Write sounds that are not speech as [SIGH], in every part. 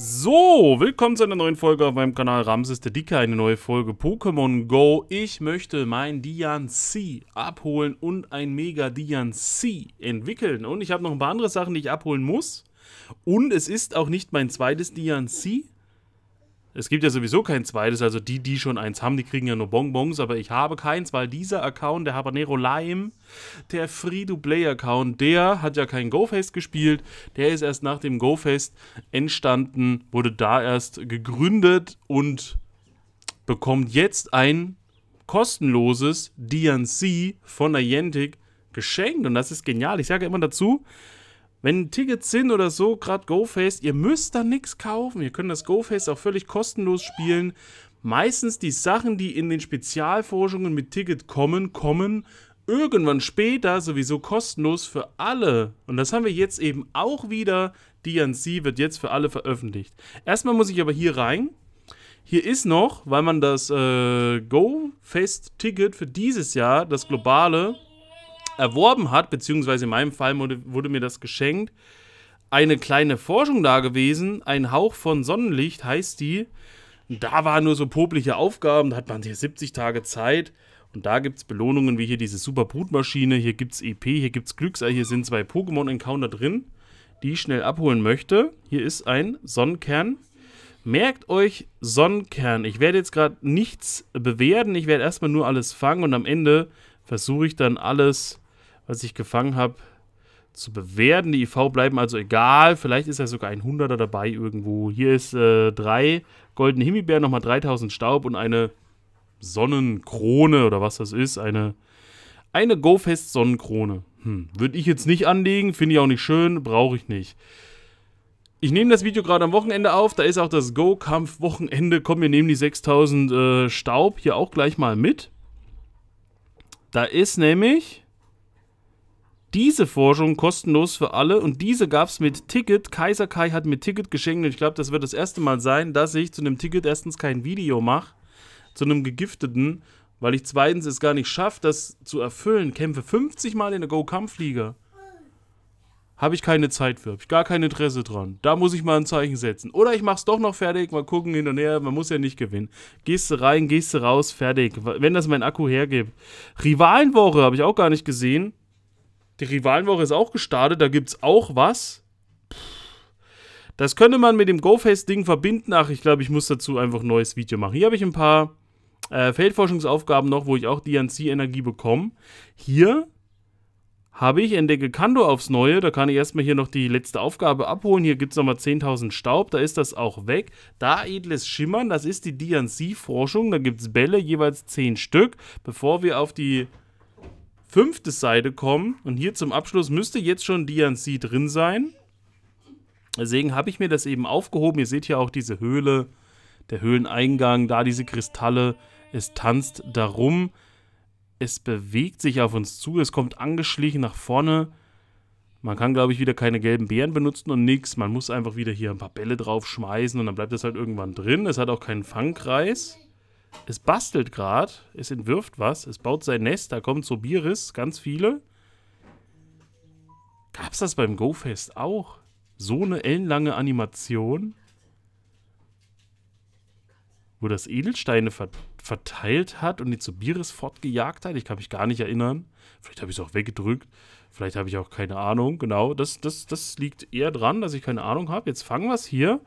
So, willkommen zu einer neuen Folge auf meinem Kanal Ramses der Dicke, eine neue Folge Pokémon Go. Ich möchte mein Dian C abholen und ein Mega Dian C entwickeln. Und ich habe noch ein paar andere Sachen, die ich abholen muss. Und es ist auch nicht mein zweites Dian C, es gibt ja sowieso kein zweites, also die, die schon eins haben, die kriegen ja nur Bonbons, aber ich habe keins, weil dieser Account, der Habanero Lime, der Free-to-Play-Account, der hat ja kein GoFest gespielt, der ist erst nach dem GoFest entstanden, wurde da erst gegründet und bekommt jetzt ein kostenloses DNC von Niantic geschenkt und das ist genial. Ich sage immer dazu, wenn Tickets sind oder so, gerade GoFest, ihr müsst da nichts kaufen. Ihr könnt das GoFest auch völlig kostenlos spielen. Meistens die Sachen, die in den Spezialforschungen mit Ticket kommen, kommen irgendwann später sowieso kostenlos für alle. Und das haben wir jetzt eben auch wieder. Die an wird jetzt für alle veröffentlicht. Erstmal muss ich aber hier rein. Hier ist noch, weil man das äh, go ticket für dieses Jahr, das globale, erworben hat, beziehungsweise in meinem Fall wurde, wurde mir das geschenkt, eine kleine Forschung da gewesen. Ein Hauch von Sonnenlicht heißt die. Da waren nur so popliche Aufgaben, da hat man hier 70 Tage Zeit. Und da gibt es Belohnungen wie hier diese Super Brutmaschine, hier gibt es EP, hier gibt es Glücksei, hier sind zwei Pokémon-Encounter drin, die ich schnell abholen möchte. Hier ist ein Sonnenkern. Merkt euch Sonnenkern. Ich werde jetzt gerade nichts bewerten, ich werde erstmal nur alles fangen und am Ende versuche ich dann alles was ich gefangen habe, zu bewerten. Die IV bleiben also egal. Vielleicht ist ja sogar ein Hunderter dabei irgendwo. Hier ist äh, drei goldene Himbeeren, nochmal 3000 Staub und eine Sonnenkrone oder was das ist. Eine, eine GoFest-Sonnenkrone. Hm. Würde ich jetzt nicht anlegen, finde ich auch nicht schön, brauche ich nicht. Ich nehme das Video gerade am Wochenende auf, da ist auch das Go-Kampf-Wochenende. Komm, wir nehmen die 6000 äh, Staub hier auch gleich mal mit. Da ist nämlich diese Forschung kostenlos für alle und diese gab es mit Ticket. Kaiser Kai hat mir Ticket geschenkt und ich glaube, das wird das erste Mal sein, dass ich zu einem Ticket erstens kein Video mache, zu einem gegifteten, weil ich zweitens es gar nicht schaffe, das zu erfüllen. Kämpfe 50 Mal in der Go-Kampfliga. Habe ich keine Zeit für, habe ich gar kein Interesse dran. Da muss ich mal ein Zeichen setzen. Oder ich mache es doch noch fertig, mal gucken hin und her, man muss ja nicht gewinnen. Gehst du rein, gehst du raus, fertig. Wenn das mein Akku hergibt. Rivalenwoche habe ich auch gar nicht gesehen. Die Rivalenwoche ist auch gestartet, da gibt es auch was. Das könnte man mit dem GoFace-Ding verbinden. Ach, ich glaube, ich muss dazu einfach ein neues Video machen. Hier habe ich ein paar äh, Feldforschungsaufgaben noch, wo ich auch DNC-Energie bekomme. Hier habe ich entdecke Kando aufs Neue. Da kann ich erstmal hier noch die letzte Aufgabe abholen. Hier gibt es nochmal 10.000 Staub. Da ist das auch weg. Da edles Schimmern. Das ist die DNC-Forschung. Da gibt es Bälle, jeweils 10 Stück. Bevor wir auf die fünfte Seite kommen. Und hier zum Abschluss müsste jetzt schon DNC drin sein. Deswegen habe ich mir das eben aufgehoben. Ihr seht hier auch diese Höhle, der Höhleneingang, da diese Kristalle. Es tanzt darum. Es bewegt sich auf uns zu. Es kommt angeschlichen nach vorne. Man kann, glaube ich, wieder keine gelben Beeren benutzen und nichts. Man muss einfach wieder hier ein paar Bälle drauf schmeißen und dann bleibt es halt irgendwann drin. Es hat auch keinen Fangkreis. Es bastelt gerade, es entwirft was, es baut sein Nest, da kommen Sobiris, ganz viele. Gab's das beim GoFest auch? So eine ellenlange Animation? Wo das Edelsteine ver verteilt hat und die Sobiris fortgejagt hat? Ich kann mich gar nicht erinnern. Vielleicht habe ich es auch weggedrückt. Vielleicht habe ich auch keine Ahnung. Genau, das, das, das liegt eher dran, dass ich keine Ahnung habe. Jetzt fangen wir es hier.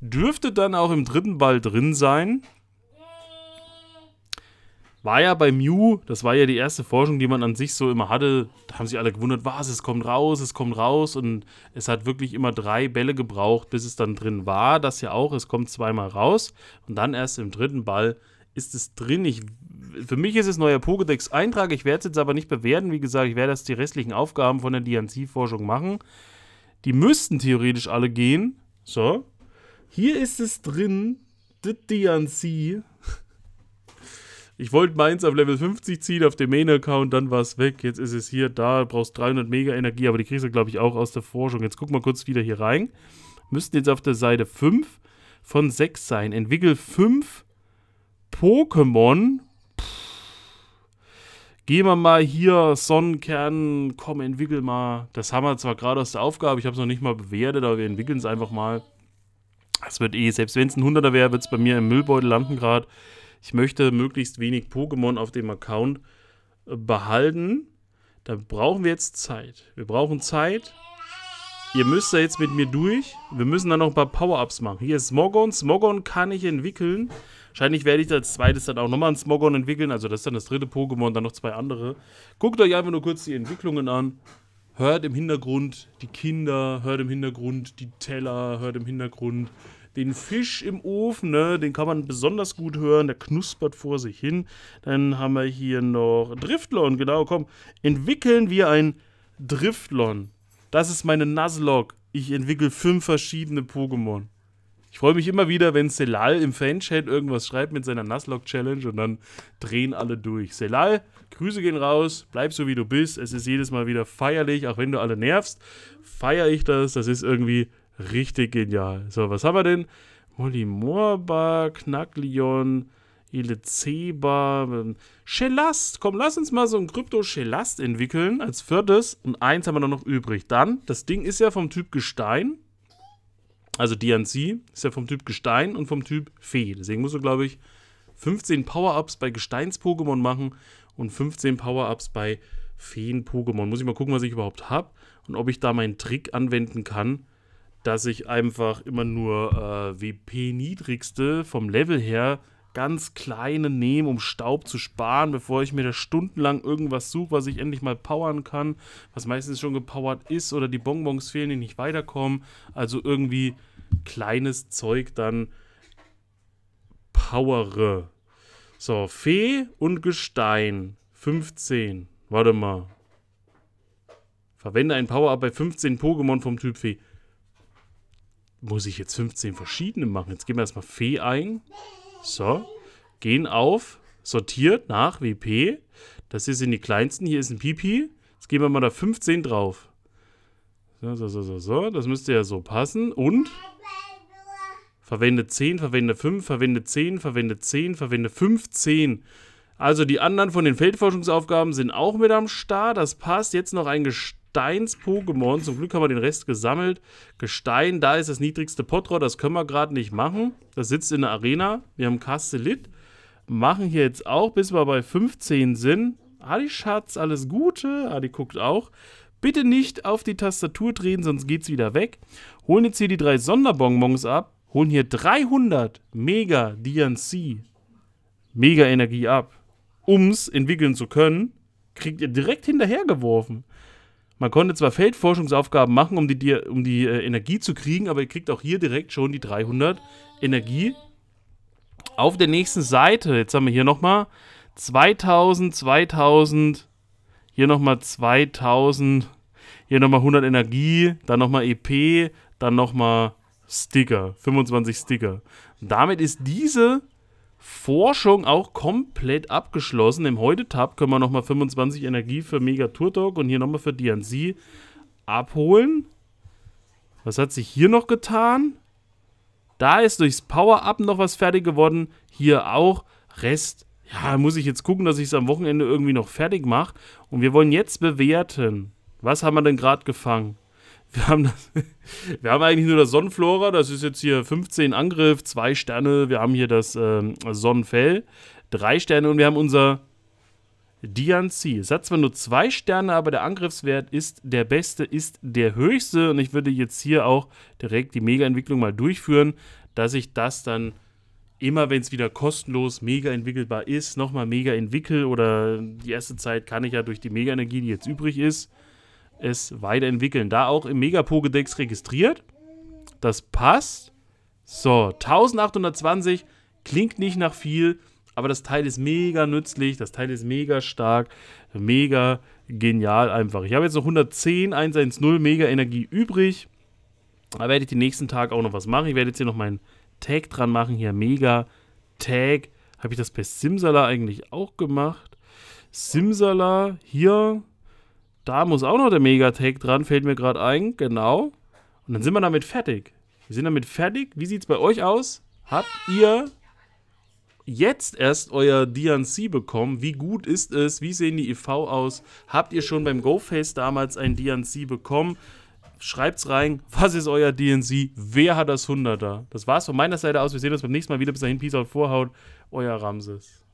Dürfte dann auch im dritten Ball drin sein. War ja bei Mew, das war ja die erste Forschung, die man an sich so immer hatte. Da haben sich alle gewundert, was, es kommt raus, es kommt raus. Und es hat wirklich immer drei Bälle gebraucht, bis es dann drin war. Das ja auch, es kommt zweimal raus. Und dann erst im dritten Ball ist es drin. Ich, für mich ist es neuer Pokédex-Eintrag. Ich werde es jetzt aber nicht bewerten. Wie gesagt, ich werde das die restlichen Aufgaben von der DNC-Forschung machen. Die müssten theoretisch alle gehen. So. Hier ist es drin. The DNC. Ich wollte meins auf Level 50 ziehen, auf dem Main-Account, dann war es weg. Jetzt ist es hier, da, brauchst 300 Mega Energie, aber die kriegst du, glaube ich, auch aus der Forschung. Jetzt guck mal kurz wieder hier rein. Müssten jetzt auf der Seite 5 von 6 sein. Entwickel 5 Pokémon. Gehen wir mal hier, Sonnenkern, komm, entwickel mal. Das haben wir zwar gerade aus der Aufgabe, ich habe es noch nicht mal bewertet, aber wir entwickeln es einfach mal. Das wird eh, selbst wenn es ein 100er wäre, wird es bei mir im Müllbeutel landen gerade ich möchte möglichst wenig Pokémon auf dem Account äh, behalten. Da brauchen wir jetzt Zeit. Wir brauchen Zeit. Ihr müsst da jetzt mit mir durch. Wir müssen da noch ein paar Power-Ups machen. Hier ist Smogon. Smogon kann ich entwickeln. Wahrscheinlich werde ich als zweites dann auch nochmal einen Smogon entwickeln. Also das ist dann das dritte Pokémon, dann noch zwei andere. Guckt euch einfach nur kurz die Entwicklungen an. Hört im Hintergrund die Kinder, hört im Hintergrund die Teller, hört im Hintergrund den Fisch im Ofen, ne? den kann man besonders gut hören, der knuspert vor sich hin. Dann haben wir hier noch Driftlon, genau, komm, entwickeln wir ein Driftlon. Das ist meine Nuzlocke. Ich entwickle fünf verschiedene Pokémon. Ich freue mich immer wieder, wenn Selal im Fanchat irgendwas schreibt mit seiner Nuzlocke-Challenge und dann drehen alle durch. Selal, Grüße gehen raus, bleib so wie du bist. Es ist jedes Mal wieder feierlich, auch wenn du alle nervst. Feiere ich das, das ist irgendwie Richtig genial. So, was haben wir denn? Molimorba, Knacklion, Ilezeba, ähm, Schellast. Komm, lass uns mal so ein Krypto-Schellast entwickeln als viertes. Und eins haben wir noch übrig. Dann, das Ding ist ja vom Typ Gestein. Also DNC ist ja vom Typ Gestein und vom Typ Fee. Deswegen musst du, glaube ich, 15 Power-Ups bei Gesteins-Pokémon machen und 15 Power-Ups bei Feen-Pokémon. Muss ich mal gucken, was ich überhaupt habe und ob ich da meinen Trick anwenden kann dass ich einfach immer nur äh, WP-Niedrigste vom Level her ganz kleine nehme, um Staub zu sparen, bevor ich mir da stundenlang irgendwas suche, was ich endlich mal powern kann, was meistens schon gepowert ist oder die Bonbons fehlen, die nicht weiterkommen. Also irgendwie kleines Zeug dann powere. So, Fee und Gestein. 15. Warte mal. Verwende ein Power-Up bei 15 Pokémon vom Typ Fee muss ich jetzt 15 verschiedene machen? Jetzt gehen wir erstmal Fee ein. So. Gehen auf. Sortiert nach WP. Das hier sind die kleinsten. Hier ist ein Pipi. Jetzt gehen wir mal da 15 drauf. So, so, so, so, so. Das müsste ja so passen. Und? Verwende 10, verwende 5, verwende 10, verwende 10, verwende 15. Also die anderen von den Feldforschungsaufgaben sind auch mit am Start. Das passt. Jetzt noch ein Gestalt. Gesteins-Pokémon. Zum Glück haben wir den Rest gesammelt. Gestein, da ist das niedrigste Potro. Das können wir gerade nicht machen. Das sitzt in der Arena. Wir haben Kastelit. Machen hier jetzt auch, bis wir bei 15 sind. Adi Schatz, alles Gute. Adi guckt auch. Bitte nicht auf die Tastatur drehen, sonst geht's wieder weg. Holen jetzt hier die drei Sonderbonbons ab. Holen hier 300 Mega DNC. Mega Energie ab. Um's entwickeln zu können, kriegt ihr direkt hinterhergeworfen. Man konnte zwar Feldforschungsaufgaben machen, um die, um die äh, Energie zu kriegen, aber ihr kriegt auch hier direkt schon die 300 Energie. Auf der nächsten Seite, jetzt haben wir hier nochmal 2000, 2000, hier nochmal 2000, hier nochmal 100 Energie, dann nochmal EP, dann nochmal Sticker, 25 Sticker. damit ist diese Forschung auch komplett abgeschlossen. Im Heute-Tab können wir nochmal 25 Energie für Mega Turtok und hier nochmal für DNC abholen. Was hat sich hier noch getan? Da ist durchs Power-Up noch was fertig geworden. Hier auch. Rest, ja, muss ich jetzt gucken, dass ich es am Wochenende irgendwie noch fertig mache. Und wir wollen jetzt bewerten. Was haben wir denn gerade gefangen? Wir haben, das, [LAUGHS] wir haben eigentlich nur das Sonnenflora, das ist jetzt hier 15 Angriff, 2 Sterne. Wir haben hier das ähm, Sonnenfell, 3 Sterne und wir haben unser Dianzi. Es hat zwar nur 2 Sterne, aber der Angriffswert ist der beste, ist der höchste. Und ich würde jetzt hier auch direkt die Mega-Entwicklung mal durchführen, dass ich das dann immer wenn es wieder kostenlos mega entwickelbar ist, nochmal mega entwickeln oder die erste Zeit kann ich ja durch die Mega-Energie, die jetzt übrig ist, es weiterentwickeln. Da auch im Megapokédex registriert. Das passt. So, 1820 klingt nicht nach viel, aber das Teil ist mega nützlich, das Teil ist mega stark, mega genial einfach. Ich habe jetzt noch 110, 110 Mega Energie übrig. Da werde ich den nächsten Tag auch noch was machen. Ich werde jetzt hier noch meinen Tag dran machen, hier Mega Tag. Habe ich das bei Simsala eigentlich auch gemacht? Simsala hier da muss auch noch der Megatech dran, fällt mir gerade ein, genau. Und dann sind wir damit fertig. Wir sind damit fertig. Wie sieht es bei euch aus? Habt ihr jetzt erst euer DNC bekommen? Wie gut ist es? Wie sehen die IV e aus? Habt ihr schon beim GoFace damals ein DNC bekommen? Schreibt's rein, was ist euer DNC? Wer hat das 100er? Das war's von meiner Seite aus. Wir sehen uns beim nächsten Mal wieder. Bis dahin, Peace out, Vorhaut. Euer Ramses.